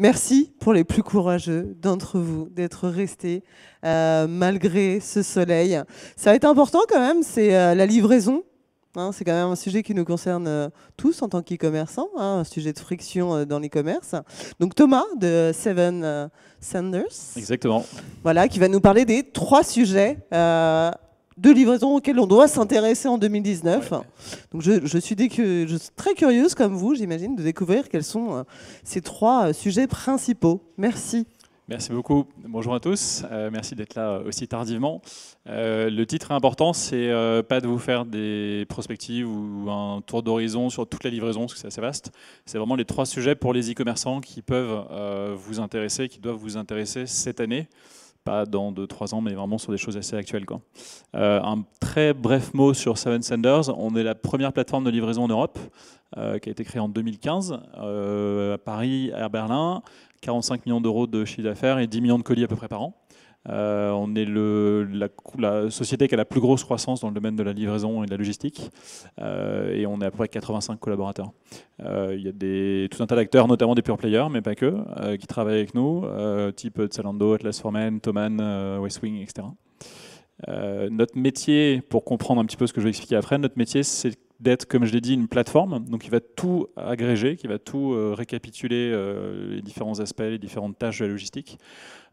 Merci pour les plus courageux d'entre vous d'être restés euh, malgré ce soleil. Ça va être important quand même, c'est euh, la livraison. Hein. c'est quand même un sujet qui nous concerne euh, tous en tant qu'e-commerçants, hein, un sujet de friction dans les commerces. Donc Thomas de Seven Sanders. Exactement. Voilà, qui va nous parler des trois sujets de livraison auxquelles on doit s'intéresser en 2019. Donc je, suis je suis très curieuse, comme vous, j'imagine, de découvrir quels sont euh, ces trois euh, sujets principaux. Merci. Merci beaucoup. Bonjour à tous. Euh, merci d'être là aussi tardivement. le titre important, c'est pas de vous faire des prospectives ou un tour d'horizon sur toute la livraison, parce que c'est assez vaste. C'est vraiment les trois sujets pour les e-commerçants qui peuvent vous intéresser, qui doivent vous intéresser cette année pas dans 2-3 ans, mais vraiment sur des choses assez actuelles. Euh, un très bref mot sur Seven Senders. On est la première plateforme de livraison en Europe, euh, qui a été créée en 2015, euh, à Paris, à Berlin. 45 millions d'euros de chiffre d'affaires et 10 millions de colis à peu près par an. Euh, on est la, société qui a la plus grosse croissance dans le domaine de la livraison et de la logistique. Euh, et on est à peu près 85 collaborateurs. Euh, il y a des, tout un tas d'acteurs, notamment des pure players, mais pas que, qui travaillent avec nous, type Zalando, Atlas Forman, Toman, Westwing, etc. Euh, notre métier, pour comprendre un petit peu ce que je vais expliquer après, notre métier, c'est d'être, comme je l'ai dit, une plateforme, donc qui va tout agréger, qui va tout euh, récapituler euh, les différents aspects, les différentes tâches de la logistique,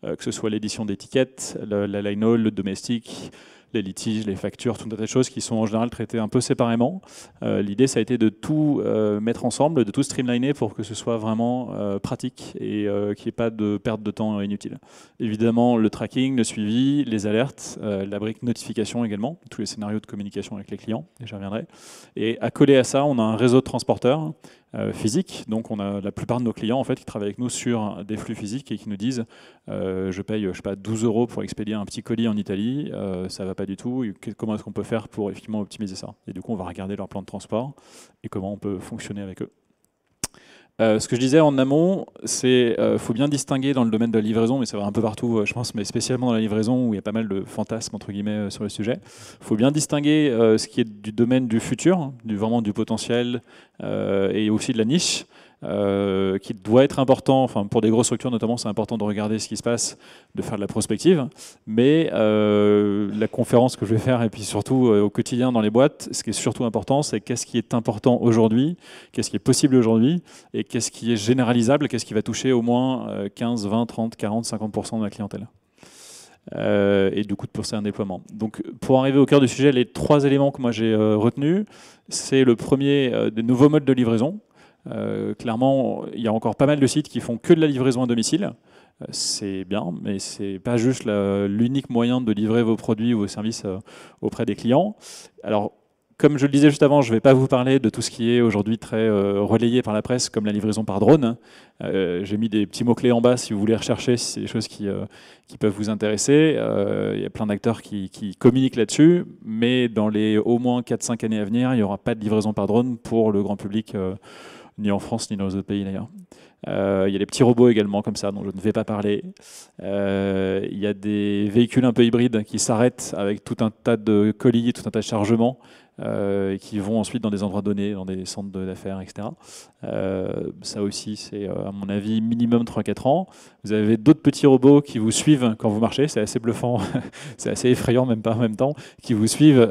que ce soit l'édition d'étiquettes, la, line all le domestique, les litiges, les factures, tout un choses qui sont en général traitées un peu séparément. Euh, l'idée, ça a été de tout euh, mettre ensemble, de tout streamliner pour que ce soit vraiment euh, pratique et qu'il n'y ait pas de perte de temps inutile. Évidemment, le tracking, le suivi, les alertes, la brique notification également, tous les scénarios de communication avec les clients, et j'y reviendrai. Et à coller à ça, on a un réseau de transporteurs euh, physique. Donc on a la plupart de nos clients en fait, qui travaillent avec nous sur des flux physiques et qui nous disent euh, je paye je sais pas, 12 euros pour expédier un petit colis en Italie, euh, ça ne va pas du tout, comment est-ce qu'on peut faire pour effectivement optimiser ça Et du coup on va regarder leur plan de transport et comment on peut fonctionner avec eux. Euh, ce que je disais en amont, c'est qu'il euh, faut bien distinguer dans le domaine de la livraison, mais ça va un peu partout, euh, je pense, mais spécialement dans la livraison où il y a pas mal de fantasmes entre guillemets sur le sujet. Il faut bien distinguer ce qui est du domaine du futur, hein, du vraiment du potentiel et aussi de la niche. Euh, qui doit être important. Enfin, pour des grosses structures notamment, c'est important de regarder ce qui se passe, de faire de la prospective. Mais euh, la conférence que je vais faire, et puis surtout euh, au quotidien dans les boîtes, ce qui est surtout important, c'est qu'est-ce qui est important aujourd'hui, qu'est-ce qui est possible aujourd'hui, et qu'est-ce qui est généralisable, qu'est-ce qui va toucher au moins 15, 20, 30, 40, 50% de la clientèle. et du coup de pousser un déploiement. Donc pour arriver au cœur du sujet, les trois éléments que moi j'ai retenu, retenus, c'est le premier, des nouveaux modes de livraison. Euh, clairement, il y a encore pas mal de sites qui font que de la livraison à domicile. Euh, c'est bien, mais c'est pas juste l'unique moyen de livrer vos produits ou vos services euh, auprès des clients. Alors, comme je le disais juste avant, je ne vais pas vous parler de tout ce qui est aujourd'hui très relayé par la presse, comme la livraison par drone. J'ai mis des petits mots-clés en bas si vous voulez rechercher, si c'est des choses qui, peuvent vous intéresser. Il y a plein d'acteurs qui, qui, communiquent là-dessus, mais dans les au moins 4-5 années à venir, il n'y aura pas de livraison par drone pour le grand public ni en France, ni dans les autres pays d'ailleurs. Euh, il y a des petits robots également comme ça dont je ne vais pas parler. Euh, il y a des véhicules un peu hybrides qui s'arrêtent avec tout un tas de colis, tout un tas de chargements euh, qui vont ensuite dans des endroits donnés, dans des centres d'affaires, etc. Euh, ça aussi, c'est euh, à mon avis minimum 3-4 ans. Vous avez d'autres petits robots qui vous suivent quand vous marchez, c'est assez bluffant, c'est assez effrayant même pas en même temps, qui vous suivent,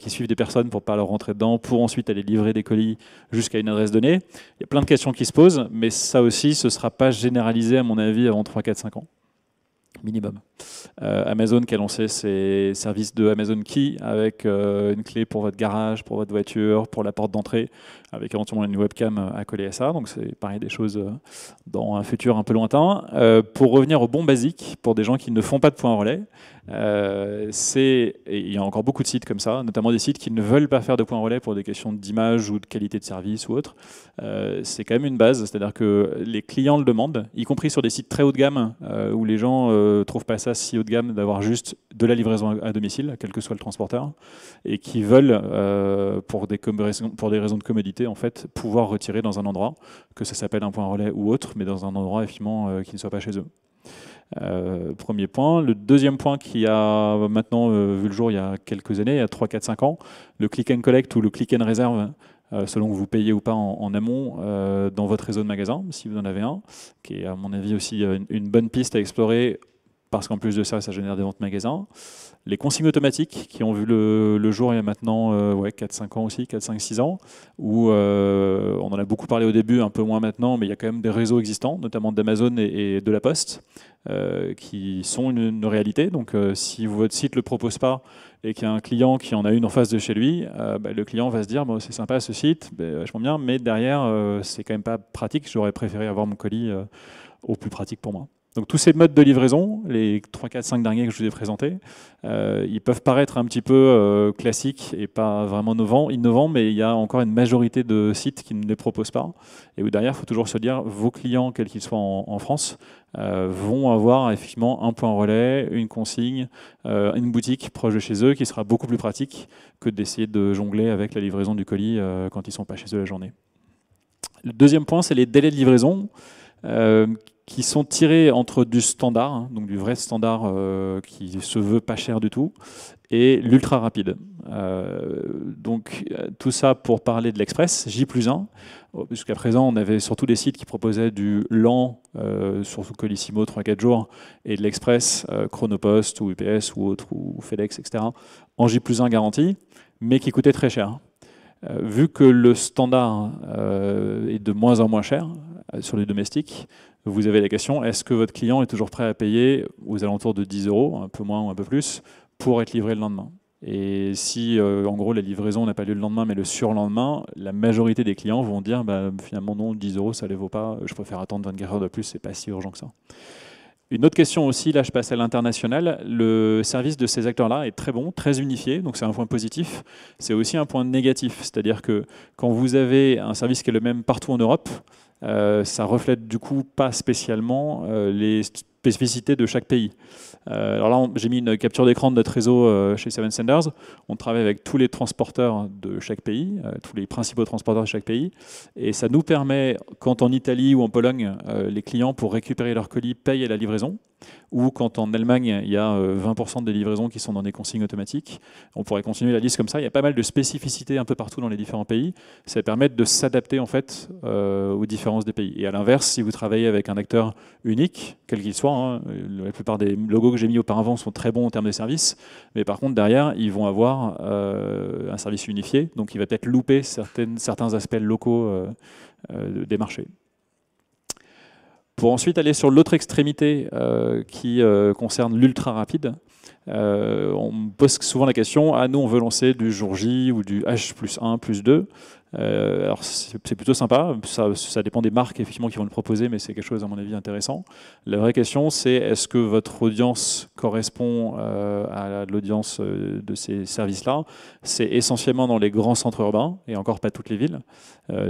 qui suivent des personnes pour pas leur rentrer dedans, pour ensuite aller livrer des colis jusqu'à une adresse donnée. Il y a plein de questions qui se posent, mais ça aussi, ce ne sera pas généralisé à mon avis avant 3-4-5 ans, minimum. Euh, Amazon qui a lancé ses services de Amazon Key avec euh, une clé pour votre garage, pour votre voiture, pour la porte d'entrée, avec éventuellement une webcam euh, à coller à ça. Donc c'est pareil des choses dans un futur un peu lointain. pour revenir au bon basique, pour des gens qui ne font pas de point relais, c'est il y a encore beaucoup de sites comme ça, notamment des sites qui ne veulent pas faire de point relais pour des questions d'image ou de qualité de service ou autre. c'est quand même une base, c'est-à-dire que les clients le demandent, y compris sur des sites très haut de gamme où les gens ne trouvent pas ça si de gamme d'avoir juste de la livraison à domicile, quel que soit le transporteur, et qui veulent, euh, pour, des pour des raisons de commodité, en fait, pouvoir retirer dans un endroit, que ça s'appelle un point relais ou autre, mais dans un endroit effectivement euh, qui ne soit pas chez eux. Euh, premier point. Le deuxième point qui a maintenant vu le jour il y a quelques années, il y a 3, 4, 5 ans, le click and collect ou le click and reserve selon que vous payez ou pas en, amont dans votre réseau de magasins, si vous en avez un, qui est à mon avis aussi une bonne piste à explorer parce qu'en plus de ça, ça génère des ventes magasins. Les consignes automatiques qui ont vu le, jour il y a maintenant euh, ouais, 4-5 ans aussi, 4-5-6 ans, où euh, on en a beaucoup parlé au début, un peu moins maintenant, mais il y a quand même des réseaux existants, notamment d'Amazon et, de la Poste, euh, qui sont une, réalité. Donc si votre site ne le propose pas et qu'il y a un client qui en a une en face de chez lui, bah, le client va se dire c'est sympa ce site, ben, vachement bien, mais derrière, c'est quand même pas pratique, j'aurais préféré avoir mon colis au plus pratique pour moi. Donc tous ces modes de livraison, les 3, 4, 5 derniers que je vous ai présentés, euh, ils peuvent paraître un petit peu euh, classiques et pas vraiment innovants, mais il y a encore une majorité de sites qui ne les proposent pas. Et où derrière, il faut toujours se dire, vos clients, quels qu'ils soient en, France, euh, vont avoir effectivement un point relais, une consigne, une boutique proche de chez eux qui sera beaucoup plus pratique que d'essayer de jongler avec la livraison du colis quand ils ne sont pas chez eux la journée. Le deuxième point, c'est les délais de livraison qui sont tirés entre du standard, hein, donc du vrai standard euh, qui se veut pas cher du tout, et l'ultra rapide. Euh, donc euh, tout ça pour parler de l'express, J plus 1. Jusqu'à présent, on avait surtout des sites qui proposaient du lent, euh, surtout Colissimo 3-4 jours, et de l'express, Chronopost ou UPS ou autre, ou FedEx, etc., en J plus 1 garantie, mais qui coûtait très cher. vu que le standard est de moins en moins cher, euh, sur les domestiques, vous avez la question, est-ce que votre client est toujours prêt à payer aux alentours de 10 euros, un peu moins ou un peu plus, pour être livré le lendemain et si, euh, en gros, la livraison n'a pas lieu le lendemain, mais le surlendemain, la majorité des clients vont dire bah, finalement, non, 10 euros, ça ne les vaut pas, je préfère attendre 24 heures de plus, c'est pas si urgent que ça. Une autre question aussi, là je passe à l'international, le service de ces acteurs-là est très bon, très unifié, donc c'est un point positif, c'est aussi un point négatif, c'est-à-dire que quand vous avez un service qui est le même partout en Europe, euh, ça reflète du coup pas spécialement euh, les spécificités de chaque pays. Euh, alors là, j'ai mis une capture d'écran de notre réseau chez Seven Senders. On travaille avec tous les transporteurs de chaque pays, tous les principaux transporteurs de chaque pays. Et ça nous permet, quand en Italie ou en Pologne, les clients, pour récupérer leur colis, payent à la livraison ou quand en Allemagne, il y a 20% euh, des livraisons qui sont dans des consignes automatiques. On pourrait continuer la liste comme ça. Il y a pas mal de spécificités un peu partout dans les différents pays. Ça permet de s'adapter en fait euh, aux différences des pays. Et à l'inverse, si vous travaillez avec un acteur unique, quel qu'il soit, hein, euh, la plupart des logos que j'ai mis auparavant sont très bons en termes de services. mais par contre derrière, ils vont avoir un service unifié, donc il va peut-être louper certains aspects locaux des marchés pour ensuite aller sur l'autre extrémité euh, qui euh, concerne l'ultra rapide. Euh, on me pose souvent la question, ah nous on veut lancer du jour J ou du H plus 1 plus 2, euh, alors c'est plutôt sympa, ça, dépend des marques effectivement qui vont le proposer, mais c'est quelque chose à mon avis intéressant. La vraie question c'est est-ce que votre audience correspond euh, à l'audience euh, de ces services-là C'est essentiellement dans les grands centres urbains et encore pas toutes les villes.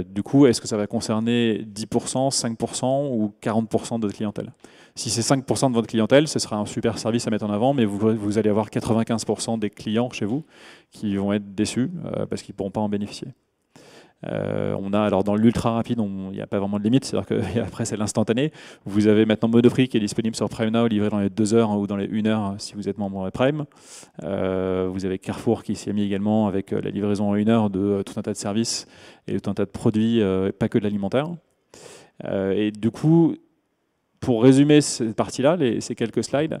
du coup, est-ce que ça va concerner 10%, 5% ou 40% de votre clientèle si c'est 5% de votre clientèle, ce sera un super service à mettre en avant, mais vous, allez avoir 95% des clients chez vous qui vont être déçus parce qu'ils ne pourront pas en bénéficier. Euh, on a alors dans l'ultra rapide, il n'y a pas vraiment de limite, c'est-à-dire après c'est l'instantané. Vous avez maintenant Monoprix qui est disponible sur Prime Now, livré dans les 2 heures hein, ou dans les 1 heure si vous êtes membre de Prime. Euh, vous avez Carrefour qui s'y est mis également avec euh, la livraison en 1 heure de tout un tas de services et tout un tas de produits, pas que de l'alimentaire. et du coup, pour résumer cette partie-là, ces quelques slides,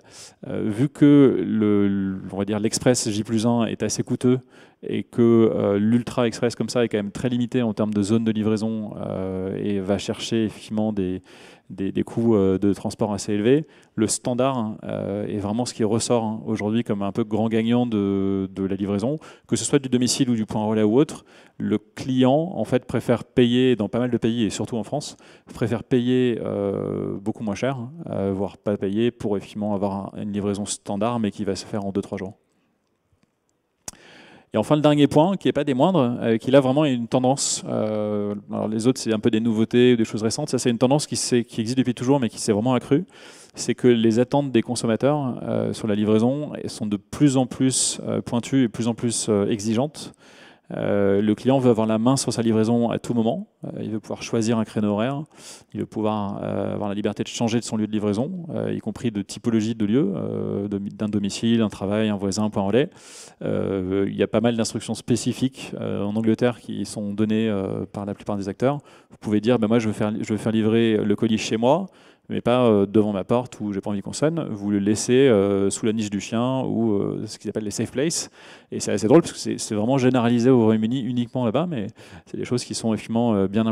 vu que le, va dire l'Express J 1 est assez coûteux et que euh, l'Ultra Express comme ça est quand même très limité en termes de zone de livraison euh, et va chercher effectivement des, des, coûts euh, de transport assez élevés. Le standard hein, est vraiment ce qui ressort hein, aujourd'hui comme un peu grand gagnant de, de, la livraison, que ce soit du domicile ou du point relais ou autre. Le client en fait préfère payer dans pas mal de pays et surtout en France préfère payer beaucoup moins cher, voire pas payer pour effectivement avoir une livraison standard mais qui va se faire en 2-3 jours. Et enfin, le dernier point, qui n'est pas des moindres, euh, qui là vraiment une tendance. Euh, alors les autres, c'est un peu des nouveautés ou des choses récentes. Ça, c'est une tendance qui, qui, existe depuis toujours, mais qui s'est vraiment accrue. C'est que les attentes des consommateurs euh, sur la livraison sont de plus en plus pointues et de plus en plus exigeantes. Euh, le client veut avoir la main sur sa livraison à tout moment. Euh, il veut pouvoir choisir un créneau horaire. Il veut pouvoir euh, avoir la liberté de changer de son lieu de livraison, y compris de typologie de lieu, d'un domicile, un travail, un voisin, un point relais. il y a pas mal d'instructions spécifiques en Angleterre qui sont données par la plupart des acteurs. Vous pouvez dire, bah, moi je veux, je veux faire livrer le colis chez moi mais pas euh, devant ma porte où j'ai pas envie qu'on sonne. Vous le laissez euh, sous la niche du chien ou euh, ce qu'ils appellent les safe places. Et c'est assez drôle parce que c'est vraiment généralisé au Royaume-Uni uniquement là-bas, mais c'est des choses qui sont effectivement bien,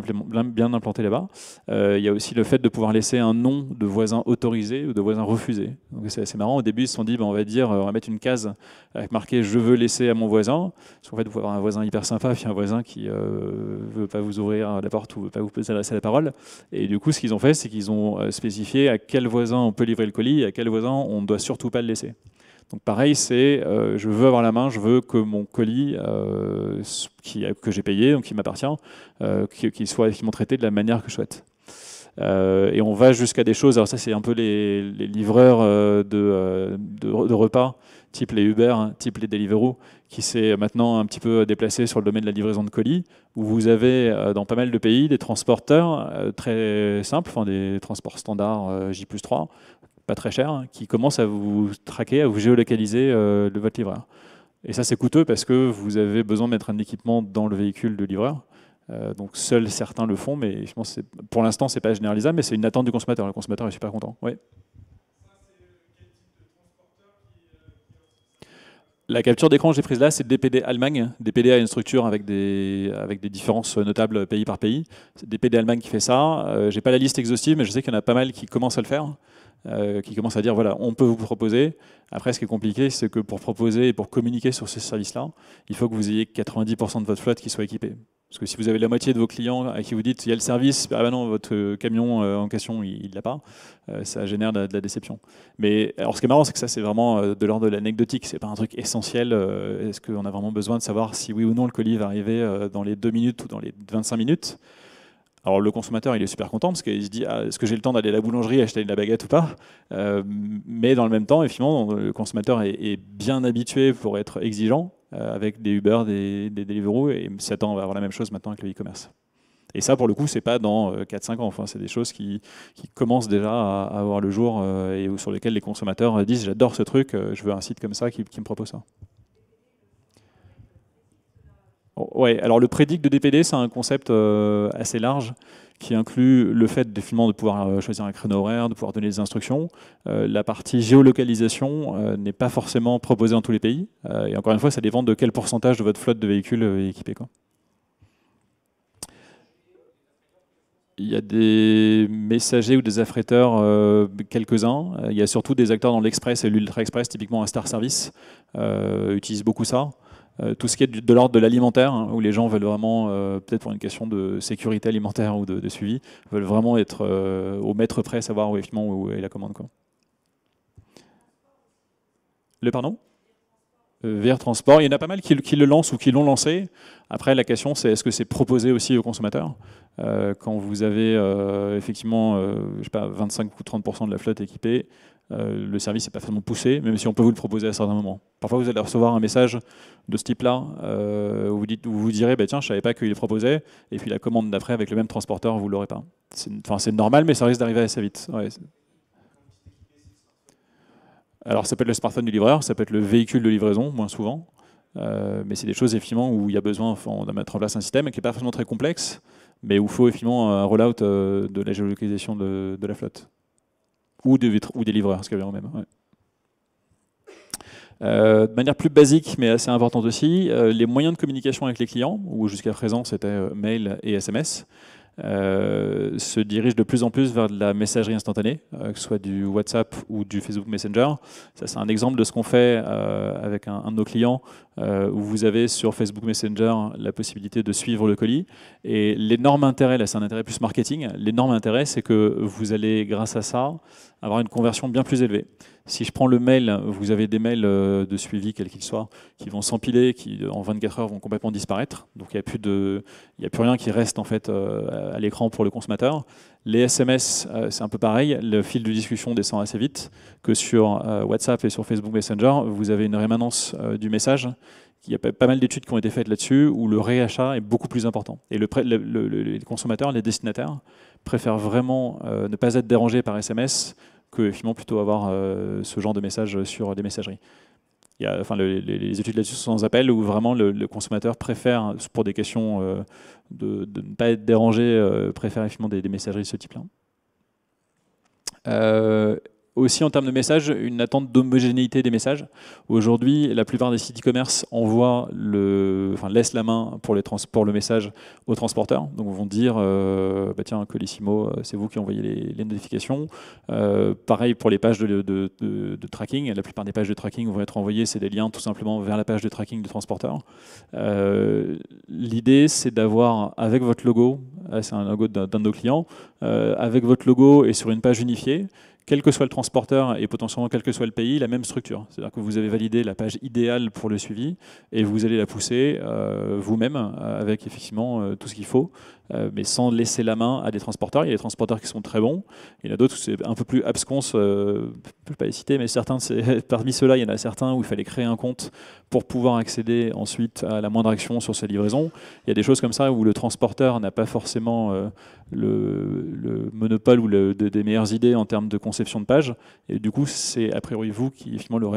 bien implantées là-bas. Il y a aussi le fait de pouvoir laisser un nom de voisin autorisé ou de voisin refusé. Donc c'est assez marrant. Au début, ils se sont dit, ben, on va dire, on va mettre une case avec marqué je veux laisser à mon voisin. Parce qu'en fait, vous pouvez avoir un voisin hyper sympa, puis un voisin qui ne veut pas vous ouvrir la porte ou veut pas vous adresser la parole. Et du coup, ce qu'ils ont fait, c'est qu'ils ont spécifier à quel voisin on peut livrer le colis et à quel voisin on ne doit surtout pas le laisser. Donc pareil, c'est euh, je veux avoir la main, je veux que mon colis euh, qui, que j'ai payé, donc qui m'appartient, euh, qu'il soit effectivement traité de la manière que je souhaite. Euh, et on va jusqu'à des choses, alors ça c'est un peu les, livreurs de, de, repas type les Uber, hein, type les Deliveroo, qui s'est maintenant un petit peu déplacé sur le domaine de la livraison de colis, où vous avez euh, dans pas mal de pays des transporteurs euh, très simples, des transports standards euh, J 3, pas très chers, hein, qui commencent à vous traquer, à vous géolocaliser le votre livreur. Et ça, c'est coûteux parce que vous avez besoin de mettre un équipement dans le véhicule de livreur. donc seuls certains le font, mais pour l'instant, ce n'est pas généralisable, mais c'est une attente du consommateur. Le consommateur est super content. Oui. La capture d'écran que j'ai prise là, c'est DPD Allemagne. DPD a une structure avec des, avec des différences notables pays par pays. C'est DPD Allemagne qui fait ça. Euh, je n'ai pas la liste exhaustive, mais je sais qu'il y en a pas mal qui commencent à le faire. Euh, qui commence à dire voilà, on peut vous proposer. Après, ce qui est compliqué, c'est que pour proposer et pour communiquer sur ces services-là, il faut que vous ayez 90% de votre flotte qui soit équipée. Parce que si vous avez la moitié de vos clients à qui vous dites il y a le service, ah ben non, votre camion euh, en question, il ne l'a pas, euh, ça génère de la, déception. Mais alors ce qui est marrant, c'est que ça, c'est vraiment de l'ordre de l'anecdotique, c'est pas un truc essentiel. Est-ce qu'on a vraiment besoin de savoir si oui ou non le colis va arriver dans les 2 minutes ou dans les 25 minutes alors le consommateur, il est super content parce qu'il se dit ah, est-ce que j'ai le temps d'aller à la boulangerie acheter de la baguette ou pas euh, Mais dans le même temps, effectivement, le consommateur est, bien habitué pour être exigeant euh, avec des Uber, des, des Deliveroo, et s'attend à avoir la même chose maintenant avec le e-commerce. Et ça, pour le coup, c'est pas dans 4-5 euh, ans. Enfin, c'est des choses qui, commencent déjà à, avoir le jour et sur lesquelles les consommateurs disent j'adore ce truc, je veux un site comme ça qui me propose ça. Ouais, alors le prédic de DPD, c'est un concept euh, assez large qui inclut le fait de pouvoir euh, choisir un créneau horaire, de pouvoir donner des instructions. Euh, la partie géolocalisation n'est pas forcément proposée dans tous les pays. et encore une fois, ça dépend de quel pourcentage de votre flotte de véhicules est équipée. Quoi. Il y a des messagers ou des affréteurs, quelques-uns. Il y a surtout des acteurs dans l'express et l'ultra-express, typiquement un Star Service, euh, utilisent beaucoup ça. Euh, tout ce qui est de l'ordre de l'alimentaire, hein, où les gens veulent vraiment, euh, peut-être pour une question de sécurité alimentaire ou de, suivi, veulent vraiment être euh, au maître près, savoir où, effectivement où est la commande. Quoi. Le pardon VR Transport, il y en a pas mal qui, le lancent ou qui l'ont lancé. Après, la question, c'est est-ce que c'est proposé aussi aux consommateurs Quand vous avez effectivement je sais pas, 25 ou 30% de la flotte équipée, euh, le service n'est pas forcément poussé, même si on peut vous le proposer à certains moments. Parfois, vous allez recevoir un message de ce type-là, euh, où, vous vous direz, bah, tiens, je ne savais pas qu'il le proposait, et puis la commande d'après avec le même transporteur, vous ne l'aurez pas. C'est normal, mais ça risque d'arriver assez vite. Alors, ça peut être le smartphone du livreur, ça peut être le véhicule de livraison, moins souvent. Euh, mais c'est des choses effectivement où il y a besoin de mettre en place un système qui n'est pas forcément très complexe, mais où il faut effectivement un rollout de la géolocalisation de la flotte ou, des livreurs, ce qu'il y même. Euh, de manière plus basique, mais assez importante aussi, euh, les moyens de communication avec les clients, où jusqu'à présent c'était euh, mail et SMS. Euh, se dirige de plus en plus vers de la messagerie instantanée, euh, que ce soit du WhatsApp ou du Facebook Messenger. Ça, c'est un exemple de ce qu'on fait euh, avec un, un, de nos clients, où vous avez sur Facebook Messenger la possibilité de suivre le colis. Et l'énorme intérêt, là, c'est un intérêt plus marketing, l'énorme intérêt, c'est que vous allez, grâce à ça, avoir une conversion bien plus élevée. Si je prends le mail, vous avez des mails euh, de suivi, quels qu'ils soient, qui vont s'empiler, qui euh, en 24 heures vont complètement disparaître. Donc il n'y a, plus a plus rien qui reste en fait euh, à l'écran pour le consommateur. Les SMS, c'est un peu pareil. Le fil de discussion descend assez vite que sur WhatsApp et sur Facebook Messenger. Vous avez une rémanence du message il y a pas mal d'études qui ont été faites là-dessus où le réachat est beaucoup plus important. Et le, les consommateurs, les destinataires, préfèrent vraiment ne pas être dérangés par SMS que finalement plutôt avoir euh, ce genre de message sur des messageries. Il y enfin, les, études là-dessus sont sans appel où vraiment le, consommateur préfère, pour des questions euh, de, ne pas être dérangé, euh, préfère effectivement des messageries de ce type-là aussi en termes de messages, une attente d'homogénéité des messages. Aujourd'hui, la plupart des sites e-commerce le, enfin, laissent la main pour, les le message au transporteur. Donc, vont dire, euh, bah tiens, Colissimo, euh, c'est vous qui envoyez les, notifications. Euh, pareil pour les pages de, tracking. La plupart des pages de tracking vont être envoyées, c'est des liens tout simplement vers la page de tracking du transporteur. L'idée, c'est d'avoir avec votre logo, ah, c'est un logo d'un de nos clients, avec votre logo et sur une page unifiée, quel que soit le transporteur et potentiellement quel que soit le pays, la même structure. C'est-à-dire que vous avez validé la page idéale pour le suivi et vous allez la pousser euh, vous-même euh, avec effectivement euh, tout ce qu'il faut, mais sans laisser la main à des transporteurs. Il y a des transporteurs qui sont très bons, il y en a d'autres où c'est un peu plus abscons, je ne peux pas les citer, mais certains parmi ceux-là, il y en a certains où il fallait créer un compte pour pouvoir accéder ensuite à la moindre action sur sa livraison. Il y a des choses comme ça où le transporteur n'a pas forcément le, monopole ou des, meilleures idées en termes de conseil de page. Et du coup, c'est a priori vous qui finalement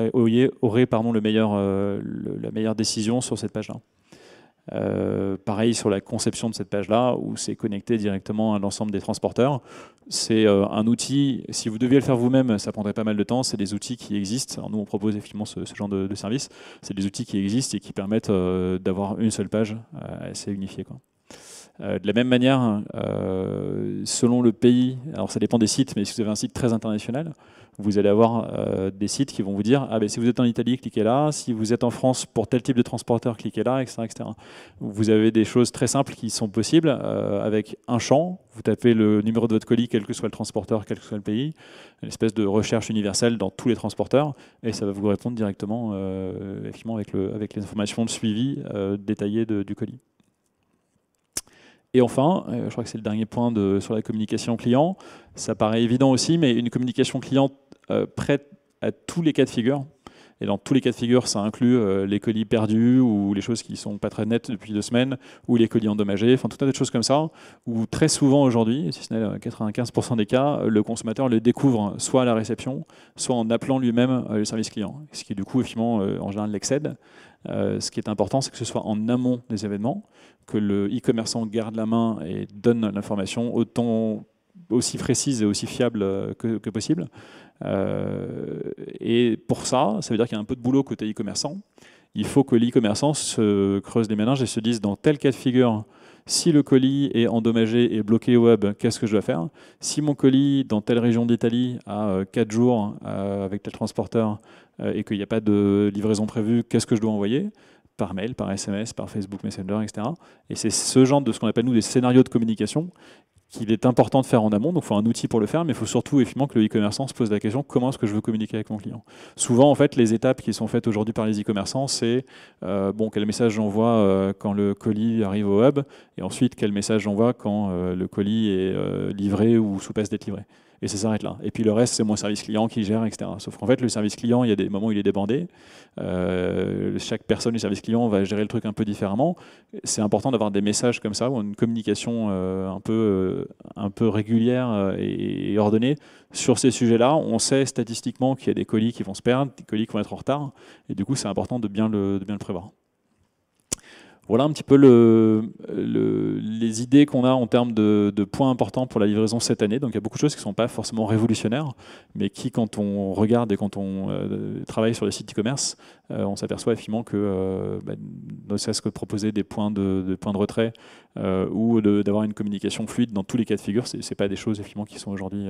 aurez, pardon, le meilleur, euh, la meilleure décision sur cette page-là. Euh, pareil sur la conception de cette page-là, où c'est connecté directement à l'ensemble des transporteurs. C'est euh, un outil, si vous deviez le faire vous-même, ça prendrait pas mal de temps. C'est des outils qui existent. nous, on propose effectivement ce, genre de, service. C'est des outils qui existent et qui permettent d'avoir une seule page assez unifiée. Euh, de la même manière, euh, selon le pays, alors ça dépend des sites, mais si vous avez un site très international, vous allez avoir euh, des sites qui vont vous dire ah ben, si vous êtes en Italie, cliquez là. Si vous êtes en France pour tel type de transporteur, cliquez là, etc. Vous avez des choses très simples qui sont possibles avec un champ. Vous tapez le numéro de votre colis, quel que soit le transporteur, quel que soit le pays, une espèce de recherche universelle dans tous les transporteurs, et ça va vous répondre directement, avec, le, avec les informations de suivi détaillées du colis. Et enfin, euh, je crois que c'est le dernier point sur la communication client, ça paraît évident aussi, mais une communication client euh, prête à tous les cas de figure. Et dans tous les cas de figure, ça inclut euh, les colis perdus ou les choses qui ne sont pas très nettes depuis deux semaines, ou les colis endommagés, enfin tout un tas de choses comme ça, où très souvent aujourd'hui, si ce n'est 95% des cas, le consommateur le découvre soit à la réception, soit en appelant lui-même le service client, ce qui du coup effectivement en général l'excède. Euh, ce qui est important, c'est que ce soit en amont des événements, que le e-commerçant garde la main et donne l'information autant aussi précise et aussi fiable euh, que, possible. Euh, et pour ça, ça veut dire qu'il y a un peu de boulot côté e-commerçant. Il faut que l'e-commerçant se creuse des méninges et se dise dans tel cas de figure, si le colis est endommagé et bloqué au web, qu'est-ce que je dois faire Si mon colis dans telle région d'Italie a 4 jours avec tel transporteur euh, et qu'il n'y a pas de livraison prévue, qu'est-ce que je dois envoyer par mail, par SMS, par Facebook Messenger, etc. Et c'est ce genre de ce qu'on appelle nous des scénarios de communication qu'il est important de faire en amont. Donc, il faut un outil pour le faire, mais il faut surtout effectivement que le e-commerçant se pose la question comment est-ce que je veux communiquer avec mon client Souvent, en fait, les étapes qui sont faites aujourd'hui par les e-commerçants, c'est euh, bon, quel message j'envoie euh, quand le colis arrive au hub, et ensuite quel message j'envoie quand le colis est livré ou sous passe d'être livré et ça s'arrête là. Et puis le reste, c'est mon service client qui gère, etc. Sauf qu'en fait, le service client, il y a des moments où il est débandé. Euh, chaque personne du service client va gérer le truc un peu différemment. C'est important d'avoir des messages comme ça, ou une communication euh, un, peu, euh, un peu régulière et, et ordonnée sur ces sujets-là. On sait statistiquement qu'il y a des colis qui vont se perdre, des colis qui vont être en retard. Et du coup, c'est important de bien le, de bien le prévoir. Voilà un petit peu le, les idées qu'on a en termes de, points importants pour la livraison cette année. Donc il y a beaucoup de choses qui ne sont pas forcément révolutionnaires, mais qui, quand on regarde et quand on euh, travaille sur les sites e-commerce, euh, on s'aperçoit effectivement que, euh, bah, ne serait-ce que de proposer des points de, points de retrait ou d'avoir une communication fluide dans tous les cas de figure, ce sont pas des choses effectivement qui sont aujourd'hui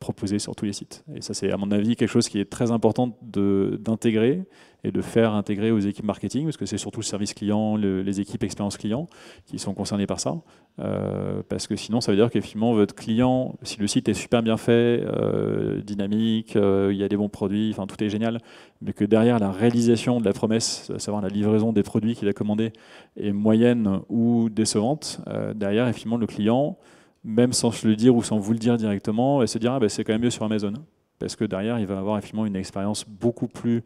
proposées sur tous les sites. Et ça, c'est à mon avis quelque chose qui est très important d'intégrer et de faire intégrer aux équipes marketing, parce que c'est surtout le service client, les équipes expérience client qui sont concernées par ça. Euh, parce que sinon, ça veut dire qu'effectivement, votre client, si le site est super bien fait, euh, dynamique, euh, il y a des bons produits, enfin tout est génial, mais que derrière la réalisation de la promesse, à savoir la livraison des produits qu'il a commandés, est moyenne ou décevante, derrière, effectivement, le client, même sans se le dire ou sans vous le dire directement, va se dire ah, ben, c'est quand même mieux sur Amazon. Parce que derrière, il va avoir effectivement une expérience beaucoup plus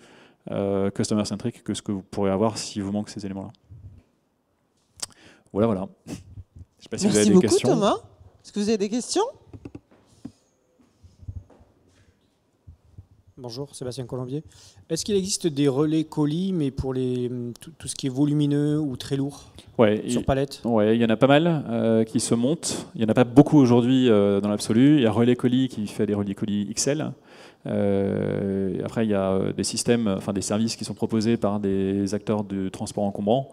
euh, customer-centric que ce que vous pourrez avoir si vous manque ces éléments-là. Voilà, voilà. Merci vous avez des beaucoup, Thomas. Est-ce que vous avez des questions Bonjour, Sébastien Colombier. Est-ce qu'il existe des relais colis, mais pour les, tout, ce qui est volumineux ou très lourd ouais, sur palette Oui, il y en a pas mal euh, qui se montent. Il n'y en a pas beaucoup aujourd'hui euh, dans l'absolu. Il y a relais colis qui fait des relais colis XL. Euh, après, il y a euh, des systèmes, euh, enfin des services qui sont proposés par des acteurs de transport encombrant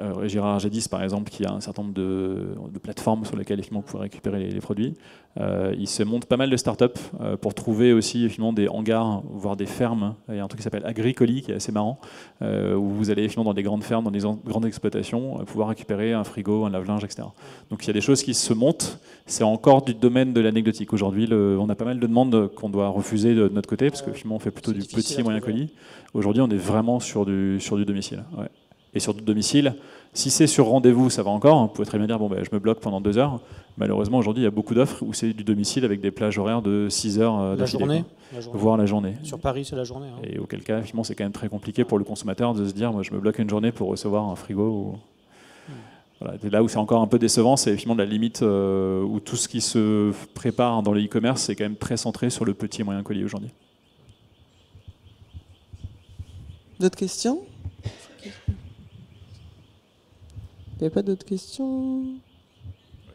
euh, Gérard Jadis, par exemple, qui a un certain nombre de, plateformes sur lesquelles effectivement, vous récupérer les, produits. Euh, il se monte pas mal de start-up euh, pour trouver aussi finalement des hangars, voire des fermes. Il y a un truc qui s'appelle Agricoli, qui est assez marrant, euh, où vous allez finalement dans des grandes fermes, dans des grandes exploitations, pouvoir récupérer un frigo, un lave-linge, etc. Donc il y a des choses qui se montent. C'est encore du domaine de l'anecdotique. Aujourd'hui, on a pas mal de demandes qu'on doit refuser de, notre côté, parce que finalement, on fait plutôt du petit et moyen colis. Aujourd'hui, on est vraiment sur du, sur du domicile et sur du domicile, Si c'est sur rendez-vous, ça va encore. Hein. Vous pouvez très bien dire, bon, ben, je me bloque pendant deux heures. Malheureusement, aujourd'hui, il y a beaucoup d'offres où c'est du domicile avec des plages horaires de 6 heures euh, la, journée, la voire la journée. Sur Paris, c'est la journée. Hein. Et auquel cas, c'est quand même très compliqué pour le consommateur de se dire, moi, je me bloque une journée pour recevoir un frigo. Hmm. là où c'est encore un peu décevant, c'est effectivement la limite euh, où tout ce qui se prépare dans le e-commerce, est quand même très centré sur le petit et moyen colis aujourd'hui. D'autres questions pas d'autres questions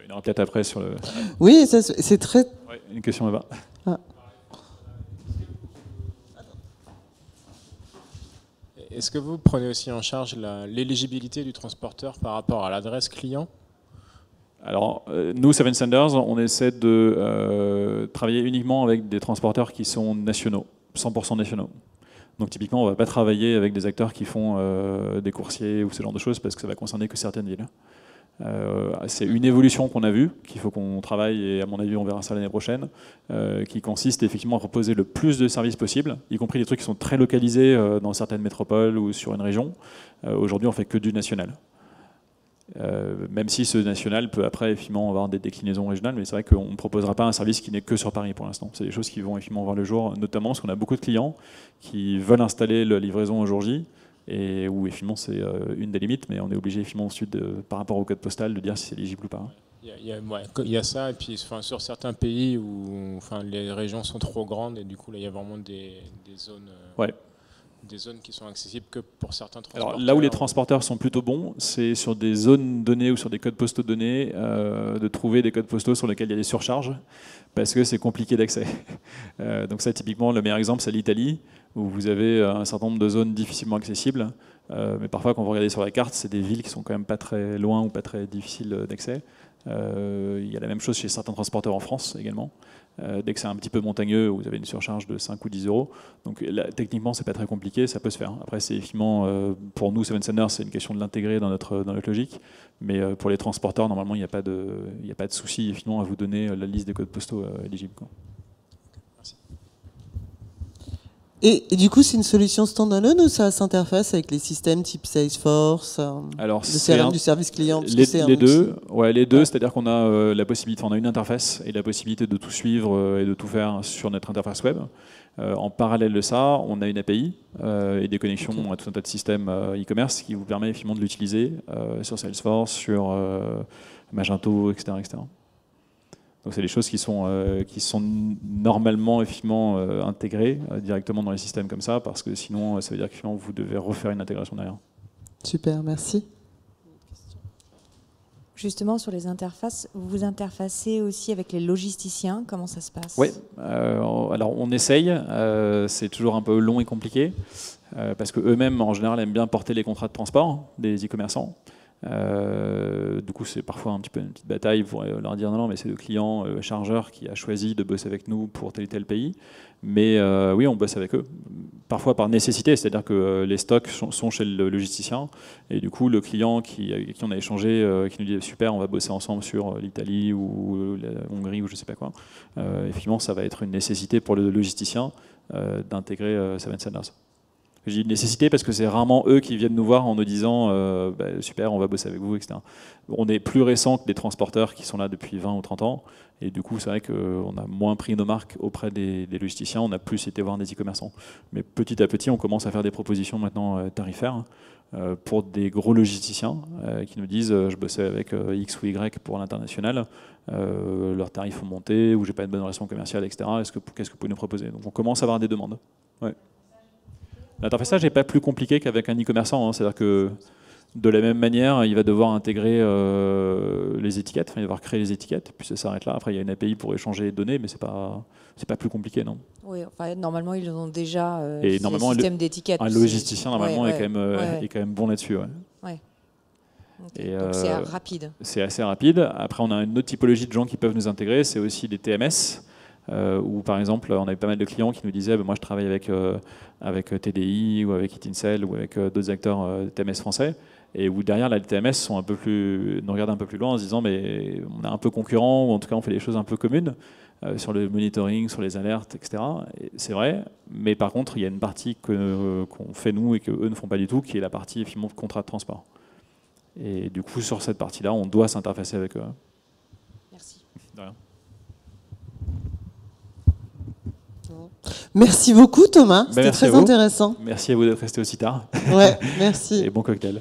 Une enquête après sur le. Oui, c'est très. Ouais, une question là-bas. Ah. Est-ce que vous prenez aussi en charge l'éligibilité du transporteur par rapport à l'adresse client alors, euh, nous, Seven sanders on essaie de euh, travailler uniquement avec des transporteurs qui sont nationaux, 100% nationaux. Donc typiquement, on ne va pas travailler avec des acteurs qui font euh, des coursiers ou ce genre de choses parce que ça va concerner que certaines villes. Euh, c'est une évolution qu'on a vue, qu'il faut qu'on travaille, et à mon avis on verra ça l'année prochaine, euh, qui consiste effectivement à proposer le plus de services possible, y compris des trucs qui sont très localisés dans certaines métropoles ou sur une région. Aujourd'hui on fait que du national. Euh, même si ce national peut après avoir des déclinaisons régionales, mais c'est vrai qu'on ne proposera pas un service qui n'est que sur Paris pour l'instant. C'est des choses qui vont effectivement voir le jour, notamment parce qu'on a beaucoup de clients qui veulent installer la livraison au jour J, et où effectivement c'est euh, une des limites, mais on est obligé effectivement ensuite, par rapport au code postal, de dire si c'est éligible ou pas. Il y, a, ça, et puis sur certains pays où enfin, les régions sont trop grandes, et du coup, là, il y a vraiment des, zones. Euh, ouais, des zones qui sont accessibles que pour certains transporteurs Alors, Là où les transporteurs sont plutôt bons, c'est sur des zones données ou sur des codes postaux donnés, euh, de trouver des codes postaux sur lesquels il y a des surcharges, parce que c'est compliqué d'accès. Euh, donc ça, typiquement, le meilleur exemple, c'est l'Italie, où vous avez euh, un certain nombre de zones difficilement accessibles, mais parfois, quand vous regardez sur la carte, c'est des villes qui sont quand même pas très loin ou pas très difficiles d'accès. Euh, il y a la même chose chez certains transporteurs en France également. Euh, dès que c'est un petit peu montagneux, vous avez une surcharge de 5 ou 10 euros. Donc là, techniquement, c'est pas très compliqué, ça peut se faire. Après, c'est effectivement, euh, pour nous, Seven Center, c'est une question de l'intégrer dans notre, dans notre logique. Mais pour les transporteurs, normalement, il n'y a, pas de, souci, à vous donner la liste des codes postaux éligibles. Et, du coup, c'est une solution standalone ou ça s'interface avec les systèmes type Salesforce, euh, le CRM du service client les, les, deux, ouais, les, deux, c'est-à-dire qu'on a euh, la possibilité, on a une interface et la possibilité de tout suivre euh, et de tout faire sur notre interface web. en parallèle de ça, on a une API et des connexions à tout un tas de systèmes e-commerce qui vous permet effectivement de l'utiliser sur Salesforce, sur Magento, etc. Donc c'est des choses qui sont, euh, qui sont normalement, effectivement, euh, intégrées euh, directement dans les systèmes comme ça, parce que sinon, ça veut dire que finalement, vous devez refaire une intégration derrière. Super, merci. Justement, sur les interfaces, vous vous interfacez aussi avec les logisticiens, comment ça se passe Oui, alors on essaye, c'est toujours un peu long et compliqué, parce qu'eux-mêmes, en général, aiment bien porter les contrats de transport des e-commerçants. Euh, du coup, c'est parfois un petit peu une petite bataille pour euh, leur dire non, mais c'est le client euh, chargeur qui a choisi de bosser avec nous pour tel et tel pays. Mais oui, on bosse avec eux, parfois par nécessité, c'est-à-dire que les stocks sont, chez le logisticien. Et du coup, le client qui, qui on a échangé, qui nous dit super, on va bosser ensemble sur l'Italie ou la Hongrie ou je sais pas quoi, effectivement, ça va être une nécessité pour le logisticien d'intégrer Seven Sanders j'ai une nécessité parce que c'est rarement eux qui viennent nous voir en nous disant euh, bah, super, on va bosser avec vous, etc. On est plus récent que des transporteurs qui sont là depuis 20 ou 30 ans. Et du coup, c'est vrai qu'on a moins pris nos marques auprès des, logisticiens, on a plus été voir des e-commerçants. Mais petit à petit, on commence à faire des propositions maintenant euh, tarifaires euh, pour des gros logisticiens qui nous disent je bossais avec X ou Y pour l'international, leurs tarifs ont monté, ou j'ai pas une bonne relation commerciale, etc. Qu'est-ce que, que vous pouvez nous proposer Donc on commence à avoir des demandes. Ouais. L'interfaçage bah, n'est pas plus compliqué qu'avec un e-commerçant. Hein. C'est-à-dire que de la même manière, il va devoir intégrer euh, les étiquettes, enfin, il va devoir créer les étiquettes, puis ça s'arrête là. Après, il y a une API pour échanger les données, mais c'est pas pas plus compliqué, non Oui, normalement, ils ont déjà euh, système d'étiquettes. Un logisticien, normalement, euh, est, quand même, bon là-dessus. donc c'est euh, rapide. C'est assez rapide. Après, on a une autre typologie de gens qui peuvent nous intégrer, c'est aussi les TMS. Euh, où par exemple, on avait pas mal de clients qui nous disaient bah, Moi, je travaille avec, euh, avec euh, TDI ou avec Itincel ou avec euh, d'autres acteurs TMS français. Et où derrière, la les TMS sont un peu plus, nous regardent un peu plus loin en se disant Mais on est un peu concurrent, ou en tout cas, on fait des choses un peu communes sur le monitoring, sur les alertes, etc. c'est vrai, mais par contre, il y a une partie qu'on fait nous et qu'eux ne font pas du tout, qui est la partie finalement contrat de transport. Et du coup, sur cette partie-là, on doit s'interfacer avec eux. Merci. Merci beaucoup Thomas, ben, c'était très intéressant. Merci à vous d'être resté aussi tard. Ouais, merci. Et bon cocktail.